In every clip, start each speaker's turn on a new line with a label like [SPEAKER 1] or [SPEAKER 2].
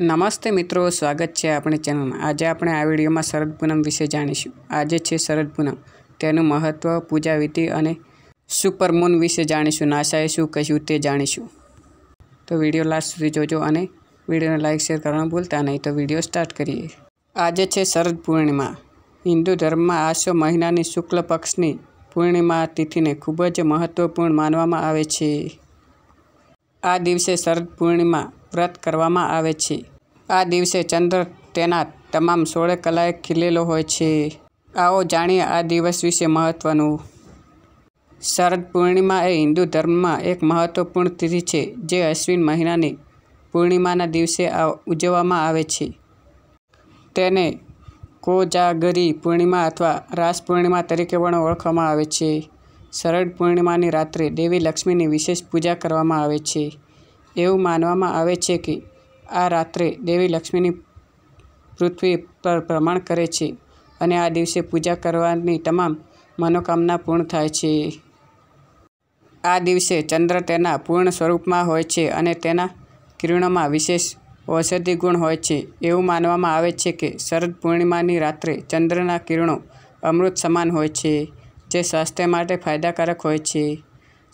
[SPEAKER 1] નમસ્તે મિત્રો સ્વાગત છે આપણી ચેનલમાં આજે આપણે આ વિડીયોમાં શરદ પૂનમ વિશે જાણીશું આજે છે શરદ પૂનમ તેનું મહત્ત્વ પૂજાવિધિ અને સુપરમૂન વિશે જાણીશું નાસાએ શું કહ્યું તે જાણીશું તો વિડીયો લાસ્ટ સુધી જોજો અને વિડીયોને લાઇક શેર કરવાનું ભૂલતા નહીં તો વિડીયો સ્ટાર્ટ કરીએ આજે છે શરદ પૂર્ણિમા હિન્દુ ધર્મમાં આસો મહિનાની શુક્લ પક્ષની પૂર્ણિમા તિથિને ખૂબ જ મહત્ત્વપૂર્ણ માનવામાં આવે છે આ દિવસે શરદ પૂર્ણિમા વ્રત કરવામાં આવે છે આ દિવસે ચંદ્ર તેના તમામ સોળે કલાએ ખીલેલો હોય છે આવો જાણીએ આ દિવસ વિશે મહત્ત્વનું શરદ પૂર્ણિમા એ હિન્દુ ધર્મમાં એક મહત્ત્વપૂર્ણ તિથિ છે જે અશ્વિન મહિનાની પૂર્ણિમાના દિવસે ઉજવવામાં આવે છે તેને કોજાગરી પૂર્ણિમા અથવા રાસ પૂર્ણિમા તરીકે પણ ઓળખવામાં આવે છે શરદ પૂર્ણિમાની રાત્રે દેવી લક્ષ્મીની વિશેષ પૂજા કરવામાં આવે છે એવું માનવામાં આવે છે કે આ રાત્રે દેવી લક્ષ્મીની પૃથ્વી પર ભ્રમણ કરે છે અને આ દિવસે પૂજા કરવાની તમામ મનોકામના પૂર્ણ થાય છે આ દિવસે ચંદ્ર તેના પૂર્ણ સ્વરૂપમાં હોય છે અને તેના કિરણોમાં વિશેષ ઔષધિ ગુણ હોય છે એવું માનવામાં આવે છે કે શરદ પૂર્ણિમાની રાત્રે ચંદ્રના કિરણો અમૃત સમાન હોય છે જે સ્વાસ્થ્ય માટે ફાયદાકારક હોય છે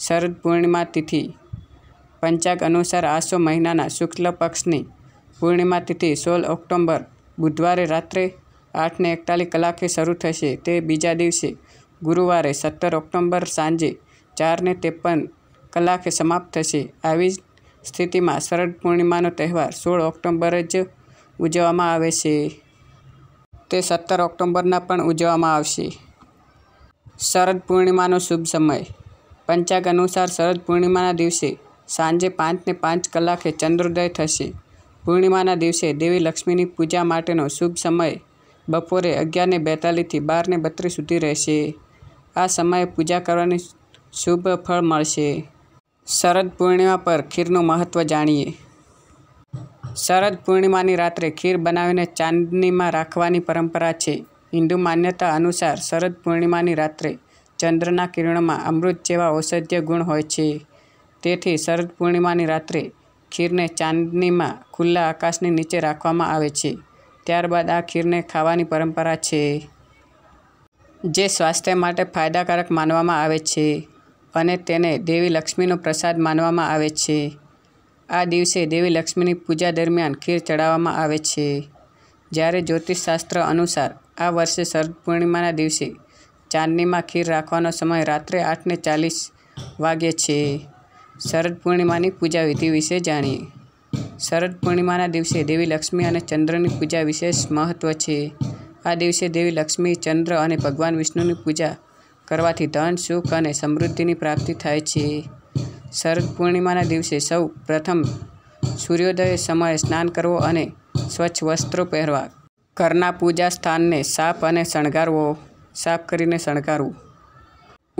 [SPEAKER 1] શરદ પૂર્ણિમા તિથિ પંચાગ અનુસાર આસો મહિનાના શુક્લ પક્ષની પૂર્ણિમા તિથિ સોળ ઓક્ટોમ્બર બુધવારે રાત્રે આઠને એકતાલીસ કલાકે શરૂ થશે તે બીજા દિવસે ગુરુવારે સત્તર ઓક્ટોમ્બર સાંજે ચારને ત્રેપન કલાકે સમાપ્ત થશે આવી જ સ્થિતિમાં શરદ પૂર્ણિમાનો તહેવાર સોળ ઓક્ટોમ્બર જ ઉજવવામાં આવે છે તે સત્તર ઓક્ટોમ્બરના પણ ઉજવવામાં આવશે શરદ પૂર્ણિમાનો શુભ સમય પંચાગ અનુસાર શરદ પૂર્ણિમાના દિવસે સાંજે પાંચને પાંચ કલાકે ચંદ્રોદય થશે પૂર્ણિમાના દિવસે દેવી લક્ષ્મીની પૂજા માટેનો શુભ સમય બપોરે અગિયારને બેતાલીસથી બારને બત્રીસ સુધી રહેશે આ સમયે પૂજા કરવાની શુભ ફળ મળશે શરદ પૂર્ણિમા પર ખીરનું મહત્ત્વ જાણીએ શરદ પૂર્ણિમાની રાત્રે ખીર બનાવીને ચાંદનીમાં રાખવાની પરંપરા છે હિન્દુ માન્યતા અનુસાર શરદ પૂર્ણિમાની રાત્રે ચંદ્રના કિરણોમાં અમૃત જેવા ઔષધ્ય ગુણ હોય છે તેથી શરદ પૂર્ણિમાની રાત્રે ખીરને ચાંદનીમાં ખુલ્લા આકાશની નીચે રાખવામાં આવે છે ત્યારબાદ આ ખીરને ખાવાની પરંપરા છે જે સ્વાસ્થ્ય માટે ફાયદાકારક માનવામાં આવે છે અને તેને દેવી લક્ષ્મીનો પ્રસાદ માનવામાં આવે છે આ દિવસે દેવી લક્ષ્મીની પૂજા દરમિયાન ખીર ચડાવવામાં આવે છે જ્યારે જ્યોતિષશાસ્ત્ર અનુસાર આ વર્ષે શરદ પૂર્ણિમાના દિવસે ચાંદનીમાં ખીર રાખવાનો સમય રાત્રે આઠને ચાલીસ વાગે છે શરદ પૂર્ણિમાની પૂજા વિધિ વિશે જાણીએ શરદ પૂર્ણિમાના દિવસે દેવી લક્ષ્મી અને ચંદ્રની પૂજા વિશેષ મહત્ત્વ છે આ દિવસે દેવી લક્ષ્મી ચંદ્ર અને ભગવાન વિષ્ણુની પૂજા કરવાથી ધન સુખ અને સમૃદ્ધિની પ્રાપ્તિ થાય છે શરદ પૂર્ણિમાના દિવસે સૌ પ્રથમ સૂર્યોદય સમયે સ્નાન કરવો અને સ્વચ્છ વસ્ત્રો પહેરવા ઘરના પૂજા સ્થાનને સાફ અને શણગારવો સાફ કરીને શણગારવું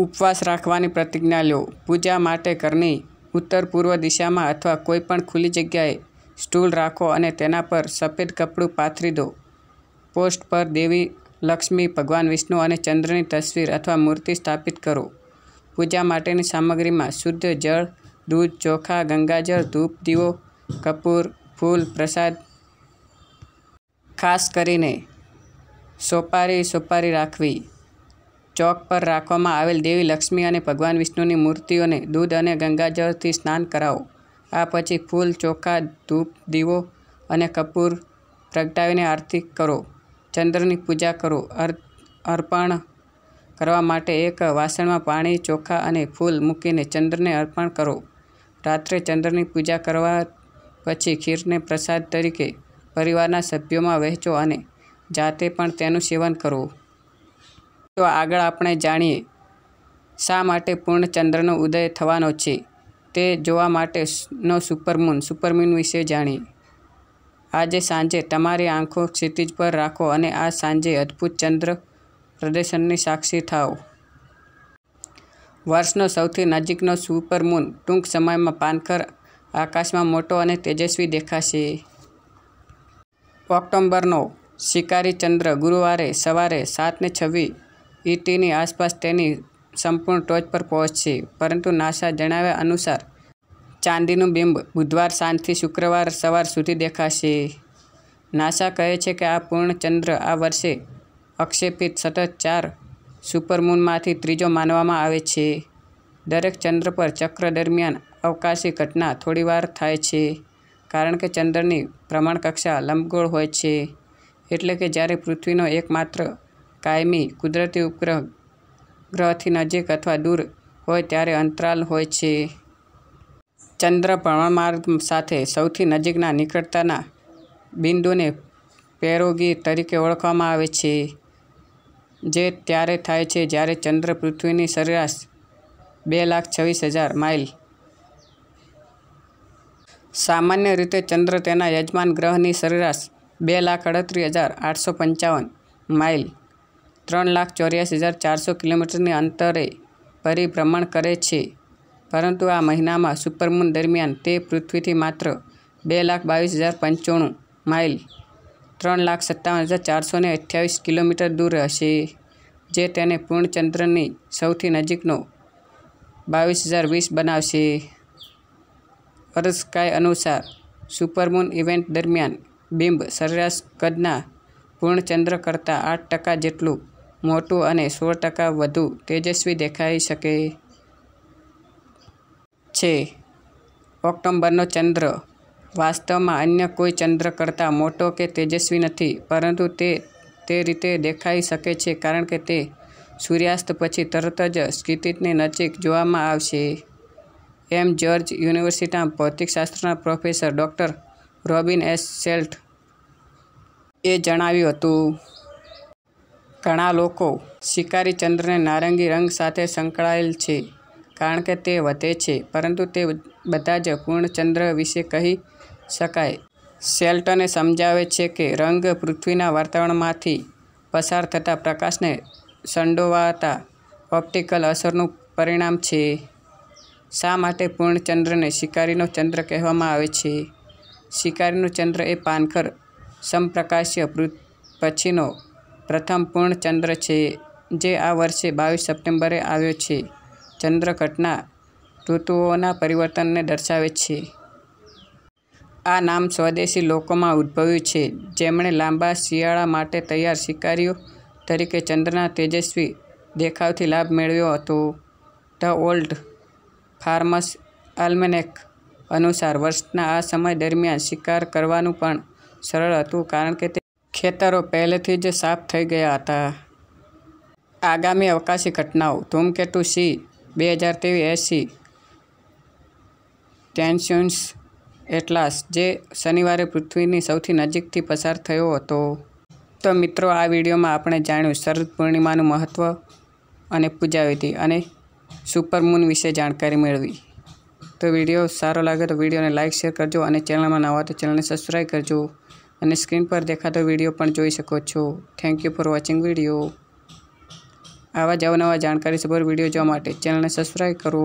[SPEAKER 1] ઉપવાસ રાખવાની પ્રતિજ્ઞા લો પૂજા માટે ઘરની ઉત્તર પૂર્વ દિશામાં અથવા કોઈપણ ખુલ્લી જગ્યાએ સ્ટૂલ રાખો અને તેના પર સફેદ કપડું પાથરી દો પોસ્ટ પર દેવી લક્ષ્મી ભગવાન વિષ્ણુ અને ચંદ્રની તસવીર અથવા મૂર્તિ સ્થાપિત કરો પૂજા માટેની સામગ્રીમાં શુદ્ધ જળ દૂધ ચોખા ગંગાજળ ધૂપ દીવો કપૂર ફૂલ પ્રસાદ ખાસ કરીને સોપારી સોપારી રાખવી ચોક પર રાખવામાં આવેલ દેવી લક્ષ્મી અને ભગવાન વિષ્ણુની મૂર્તિઓને દૂધ અને ગંગાજળથી સ્નાન કરાવો આ પછી ફૂલ ચોખા ધૂપ દીવો અને કપૂર પ્રગટાવીને આરતી કરો ચંદ્રની પૂજા કરો અર્પણ કરવા માટે એક વાસણમાં પાણી ચોખા અને ફૂલ મૂકીને ચંદ્રને અર્પણ કરો રાત્રે ચંદ્રની પૂજા કરવા પછી ખીરને પ્રસાદ તરીકે પરિવારના સભ્યોમાં વહેંચો અને જાતે પણ તેનું સેવન કરવું તો આગળ આપણે જાણીએ શા માટે પૂર્ણચંદ્રનો ઉદય થવાનો છે તે જોવા માટેનો સુપરમૂન સુપરમૂન વિશે જાણીએ આજે સાંજે તમારી આંખો ક્ષિતિજ પર રાખો અને આ સાંજે અદ્ભુત ચંદ્ર પ્રદર્શનની સાક્ષી થાઓ વર્ષનો સૌથી નજીકનો સુપરમૂન ટૂંક સમયમાં પાનખર આકાશમાં મોટો અને તેજસ્વી દેખાશે ઓક્ટોબરનો શિકારી ચંદ્ર ગુરુવારે સવારે સાતને છવ્વીસ ઈટીની આસપાસ તેની સંપૂર્ણ ટોચ પર પહોંચશે પરંતુ નાસા જણાવ્યા અનુસાર ચાંદીનું બિંબ બુધવાર સાંજથી શુક્રવાર સવાર સુધી દેખાશે નાસા કહે છે કે આ પૂર્ણ ચંદ્ર આ વર્ષે અક્ષેપિત સતત ચાર સુપરમૂનમાંથી ત્રીજો માનવામાં આવે છે દરેક ચંદ્ર પર ચક્ર દરમિયાન અવકાશી ઘટના થોડીવાર થાય છે કારણ કે ચંદ્રની પ્રમાણકક્ષા લંબગોળ હોય છે એટલે કે જ્યારે પૃથ્વીનો એકમાત્ર કાયમી કુદરતી ઉપગ્રહ ગ્રહથી નજીક અથવા દૂર હોય ત્યારે અંતરાલ હોય છે ચંદ્ર ભ્રમણમાર્ગ સાથે સૌથી નજીકના નિકટતાના બિંદુને પેરોગી તરીકે ઓળખવામાં આવે છે જે ત્યારે થાય છે જ્યારે ચંદ્ર પૃથ્વીની સરેરાશ બે લાખ છવ્વીસ હજાર માઇલ સામાન્ય રીતે ચંદ્ર તેના યજમાન ગ્રહની સરેરાશ બે લાખ અડત્રીસ હજાર આઠસો પંચાવન માઇલ ત્રણ લાખ ચોર્યાસી હજાર ચારસો કિલોમીટરની અંતરે પરિભ્રમણ કરે છે પરંતુ આ મહિનામાં સુપરમૂન દરમિયાન તે પૃથ્વીથી માત્ર બે લાખ બાવીસ હજાર પંચાણું માઇલ ત્રણ લાખ સત્તાવન હજાર ચારસો ને અઠ્યાવીસ કિલોમીટર દૂર હશે જે તેને પૂર્ણચંદ્રની સૌથી નજીકનો બાવીસ હજાર વીસ બનાવશે અર્થસ્કાય અનુસાર સુપરમૂન ઇવેન્ટ દરમિયાન બિંબ સરેરાશ કદના પૂર્ણચંદ્ર કરતાં આઠ ટકા જેટલું મોટું અને સોળ ટકા વધુ તેજસ્વી દેખાઈ શકે છે ઓક્ટોમ્બરનો ચંદ્ર વાસ્તવમાં અન્ય કોઈ ચંદ્ર કરતાં મોટો કે તેજસ્વી નથી પરંતુ તે તે રીતે દેખાઈ શકે છે કારણ કે તે સૂર્યાસ્ત પછી તરત જ સ્થિતિની નજીક જોવામાં આવશે એમ જ્યોર્જ યુનિવર્સિટીના ભૌતિકશાસ્ત્રના પ્રોફેસર ડૉક્ટર રોબિન એસ સેલ્ટ એ જણાવ્યું હતું ઘણા લોકો શિકારી ચંદ્રને નારંગી રંગ સાથે સંકળાયેલ છે કારણ કે તે વધે છે પરંતુ તે બધા જ પૂર્ણચંદ્ર વિશે કહી શકાય શેલ્ટને સમજાવે છે કે રંગ પૃથ્વીના વાતાવરણમાંથી પસાર થતા પ્રકાશને સંડોવાતા ઓપ્ટિકલ અસરનું પરિણામ છે શા માટે પૂર્ણચંદ્રને શિકારીનો ચંદ્ર કહેવામાં આવે છે શિકારીનું ચંદ્ર એ પાનખર સમપ્રકાશ્ય પૃ પછીનો પ્રથમ પૂર્ણ ચંદ્ર છે જે આ વર્ષે બાવીસ સપ્ટેમ્બરે આવ્યો છે ચંદ્ર ઘટના ઋતુઓના પરિવર્તનને દર્શાવે છે આ નામ સ્વદેશી લોકોમાં ઉદ્ભવ્યું છે જેમણે લાંબા શિયાળા માટે તૈયાર શિકારીઓ તરીકે ચંદ્રના તેજસ્વી દેખાવથી લાભ મેળવ્યો હતો ધ ઓલ્ડ ફાર્મસ આલ્મેનેક અનુસાર વર્ષના આ સમય દરમિયાન શિકાર કરવાનું પણ સરળ હતું કારણ કે તે ખેતરો પહેલેથી જ સાફ થઈ ગયા હતા આગામી અવકાશી ઘટનાઓ ધૂમકેટુ સી બે હજાર ત્રેવીસ એસી ટેન્શન્સ એટલાસ જે શનિવારે પૃથ્વીની સૌથી નજીકથી પસાર થયો હતો તો મિત્રો આ વિડીયોમાં આપણે જાણ્યું શરદ પૂર્ણિમાનું મહત્ત્વ અને પૂજાવિધિ અને સુપરમૂન વિશે જાણકારી મેળવી તો વિડીયો સારો લાગે તો વિડીયોને લાઇક શેર કરજો અને ચેનલમાં નવા તો ચેનલને સબસ્ક્રાઈબ કરજો અને સ્ક્રીન પર દેખાતો વિડીયો પણ જોઈ શકો છો thank you for watching video આવા જ અવનવા જાણકારીસભર વિડીયો જોવા માટે ચેનલને સબસ્ક્રાઈબ કરો